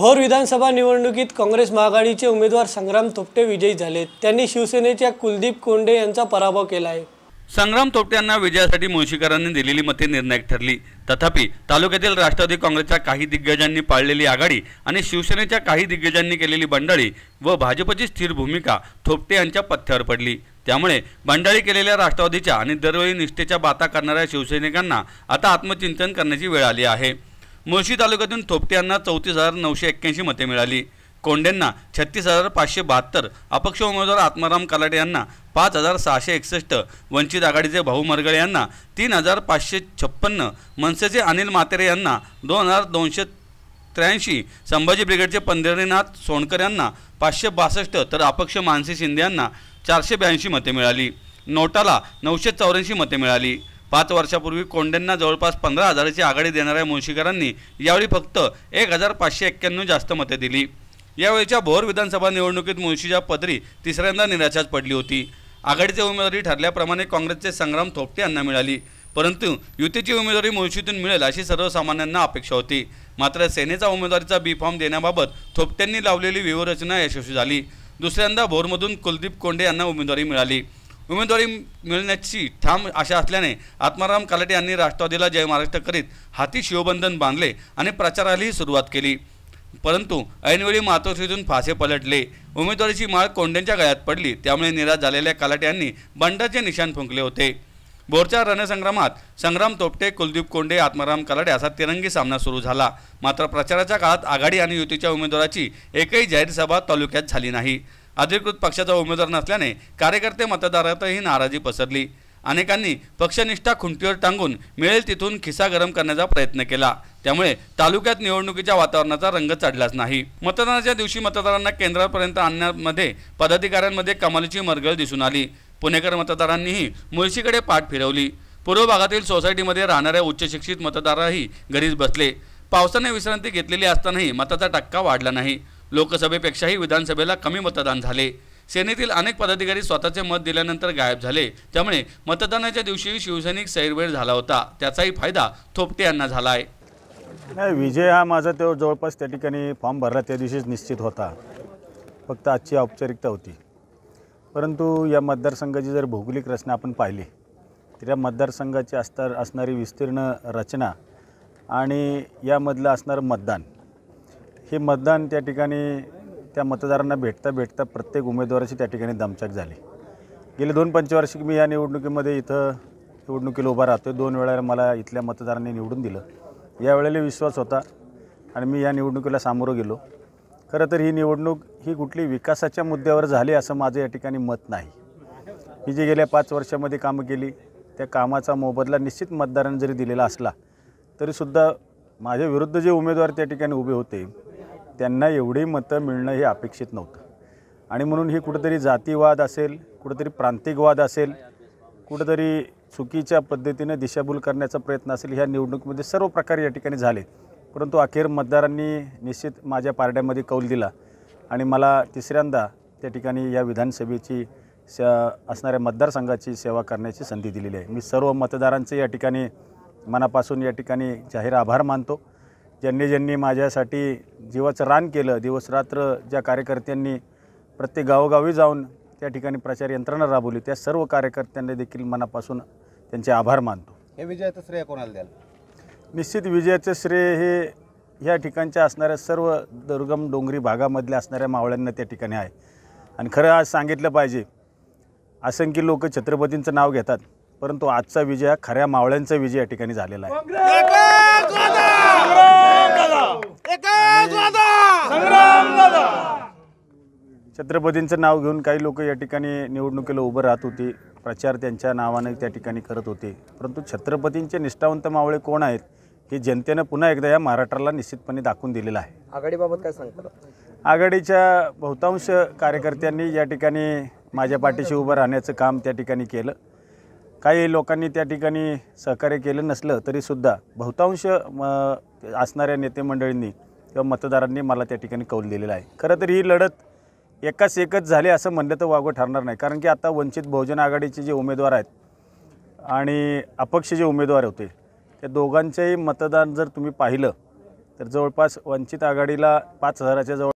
भोर विधानसभा निवडणुकीत काँग्रेस महाआघाडीचे उमेदवार संग्राम तोपटे विजयी झाले त्यांनी शिवसेनेच्या कुलदीप कोंडे यांचा पराभव केला आहे संग्राम तोपटे विजयासाठी मुळशीकरांनी दिलेली मते निर्णायक ठरली तथापि तालुक्यातील राष्ट्रवादी काँग्रेसच्या काही दिग्गजांनी पाळलेली आघाडी आणि शिवसेनेच्या काही दिग्गजांनी केलेली बंडाळी व भाजपची स्थिर भूमिका थोपटे यांच्या पथ्यावर पडली त्यामुळे बंडाळी केलेल्या राष्ट्रवादीच्या आणि दरवेळी निष्ठेच्या बाता करणाऱ्या शिवसैनिकांना आता आत्मचिंतन करण्याची वेळ आली आहे मुळशी तालुक्यातून थोपटे यांना चौतीस हजार नऊशे एक्क्याऐंशी मते मिळाली कोंडेंना छत्तीस हजार पाचशे बहात्तर अपक्ष उमेदवार आत्माराम कलाटे यांना पाच हजार सहाशे एकसष्ट वंचित आघाडीचे भाऊ मरगळे यांना तीन हजार पाचशे छप्पन्न मनसेचे अनिल मातेरे यांना दोन हजार दोनशे त्र्याऐंशी संभाजी ब्रिगेडचे पंढरीनाथ सोनकर यांना पाचशे बासष्ट तर अपक्ष मानसी शिंदे यांना चारशे ब्याऐंशी मते मिळाली नोटाला नऊशे चौऱ्याऐंशी मते मिळाली पाच वर्षापूर्वी कोंडेंना जवळपास पंधरा हजाराची आघाडी देणाऱ्या मुळशीकरांनी यावेळी फक्त एक हजार पाचशे एक्क्याण्णव जास्त मते दिली यावेळीच्या भोर विधानसभा निवडणुकीत मुळशीच्या पदरी तिसऱ्यांदा निराशाच पडली होती आघाडीचे उमेदवारी ठरल्याप्रमाणे काँग्रेसचे संग्राम थोपटे यांना मिळाली परंतु युतीची उमेदवारी मुळशीतून मिळेल अशी सर्वसामान्यांना अपेक्षा होती मात्र सेनेचा उमेदवारीचा बी फॉर्म देण्याबाबत थोपट्यांनी लावलेली व्यूहरचना यशस्वी झाली दुसऱ्यांदा भोरमधून कुलदीप कोंडे यांना उमेदवारी मिळाली उमेदवारी मिळण्याची ठाम आशा असल्याने आत्माराम कालाटे यांनी राष्ट्रवादीला जय महाराष्ट्र करीत हाती शिवबंधन बांधले आणि प्रचारालाही सुरुवात केली परंतु ऐनवेळी मातोश्रीतून फासे पलटले उमेदवारीची माळ कोंड्यांच्या गळ्यात पडली त्यामुळे निराश झालेल्या कालाटे यांनी बंडाचे निशाण फुंकले होते बोरच्या रणसंग्रामात संग्राम तोपटे कुलदीप कोंडे आत्माराम कलाडे असा तिरंगी सामना सुरू झाला मात्र प्रचाराच्या काळात आघाडी आणि युतीच्या उमेदवाराची एकही जाहीर सभा तालुक्यात झाली नाही अधिकृत पक्षाचा उमेदवार नसल्याने कार्यकर्ते मतदारातही नाराजी पसरली अनेकांनी पक्षनिष्ठा खुंटीवर टांगून मिळेल तिथून खिसा गरम करण्याचा प्रयत्न केला त्यामुळे तालुक्यात निवडणुकीच्या वातावरणाचा रंग चढलाच नाही मतदानाच्या दिवशी मतदारांना केंद्रापर्यंत आणण्यामध्ये पदाधिकाऱ्यांमध्ये कमालीची मरगळ दिसून आली पुणेकर मतदारांनीही मुळशीकडे पाठ फिरवली पूर्व भागातील सोसायटीमध्ये राहणाऱ्या उच्चशिक्षित मतदारही घरीच बसले पावसाने विश्रांती घेतलेली असतानाही मताचा टक्का वाढला नाही लोकसभेपेक्षाही विधानसभेला कमी मतदान झाले सेनेतील अनेक पदाधिकारी स्वतःचे मत दिल्यानंतर गायब झाले त्यामुळे मतदानाच्या दिवशी शिवसैनिक सैरवेळ झाला होता त्याचाही फायदा थोपटे यांना झाला आहे नाही विजय हा माझा तो जवळपास त्या ठिकाणी फॉर्म भरला त्या दिवशीच निश्चित होता फक्त आजची औपचारिकता होती परंतु या मतदारसंघाची जर भौगोलिक रचना आपण पाहिली तर या मतदारसंघाची असणार असणारी विस्तीर्ण रचना आणि यामधलं असणारं मतदान हे मतदान त्या ठिकाणी त्या मतदारांना भेटता भेटता प्रत्येक उमेदवाराची त्या ठिकाणी दमचाक झाली गेले दोन पंचवार्षिक मी या निवडणुकीमध्ये इथं निवडणुकीला उभा राहतो दोन वेळा मला इथल्या मतदारांनी निवडून दिलं यावेळेला विश्वास होता आणि मी या निवडणुकीला सामोरं गेलो खरं तर ही निवडणूक ही कुठली विकासाच्या मुद्द्यावर झाली असं माझं या ठिकाणी मत नाही मी जे गेल्या पाच वर्षामध्ये कामं केली त्या कामाचा मोबदला निश्चित मतदारांनी जरी दिलेला असला तरीसुद्धा माझ्या विरुद्ध जे उमेदवार त्या ठिकाणी उभे होते त्यांना एवढी मतं मिळणं हे अपेक्षित नव्हतं आणि म्हणून ही कुठंतरी जातीवाद असेल कुठंतरी प्रांतिकवाद असेल कुठंतरी चुकीच्या पद्धतीने दिशाभूल करण्याचा प्रयत्न असेल ह्या निवडणुकीमध्ये सर्व प्रकार या ठिकाणी झाले परंतु अखेर मतदारांनी निश्चित माझ्या पारड्यामध्ये कौल दिला आणि मला तिसऱ्यांदा त्या ठिकाणी या विधानसभेची स असणाऱ्या मतदारसंघाची सेवा करण्याची संधी दिलेली आहे मी सर्व मतदारांचे या ठिकाणी मनापासून या ठिकाणी जाहीर आभार मानतो ज्यांनी ज्यांनी माझ्यासाठी जीवाचं रान केलं दिवसरात्र ज्या कार्यकर्त्यांनी प्रत्येक गावोगावी जाऊन त्या ठिकाणी प्रचार यंत्रणा राबवली त्या सर्व कार्यकर्त्यांना देखील मनापासून त्यांचे आभार मानतो हे विजयाचं श्रेय कोणाला द्याल निश्चित विजयाचं श्रेय हे ह्या ठिकाणच्या असणाऱ्या सर्व दुर्गम डोंगरी भागामधल्या असणाऱ्या मावळ्यांना त्या ठिकाणी आहे आणि खरं आज सांगितलं पाहिजे असंख्य लोक छत्रपतींचं नाव घेतात परंतु आजचा विजय हा खऱ्या मावळ्यांचा विजय या ठिकाणी झालेला आहे छत्रपतींचं नाव घेऊन काही लोक या ठिकाणी निवडणुकीला उभं राहत होती प्रचार त्यांच्या नावाने त्या ठिकाणी करत होते परंतु छत्रपतींचे निष्ठावंत मावळे कोण आहेत हे जनतेनं पुन्हा एकदा या महाराष्ट्राला निश्चितपणे दाखवून दिलेलं आहे आघाडीबाबत काय सांगतात आघाडीच्या बहुतांश कार्यकर्त्यांनी या ठिकाणी माझ्या पाठीशी उभं राहण्याचं काम त्या ठिकाणी केलं काही लोकांनी त्या ठिकाणी सहकार्य केलं नसलं तरीसुद्धा बहुतांश म असणाऱ्या नेते मंडळींनी किंवा मतदारांनी मला त्या ठिकाणी कौल दिलेला आहे खरं तर ही लढत एकाच एकच झाले असं म्हणलं तर वागो ठरणार नाही कारण की आता वंचित बहुजन आघाडीचे जे उमेदवार आहेत आणि अपक्ष जे उमेदवार होते त्या दोघांचेही मतदान जर तुम्ही पाहिलं तर जवळपास वंचित आघाडीला पाच हजाराच्या जवळ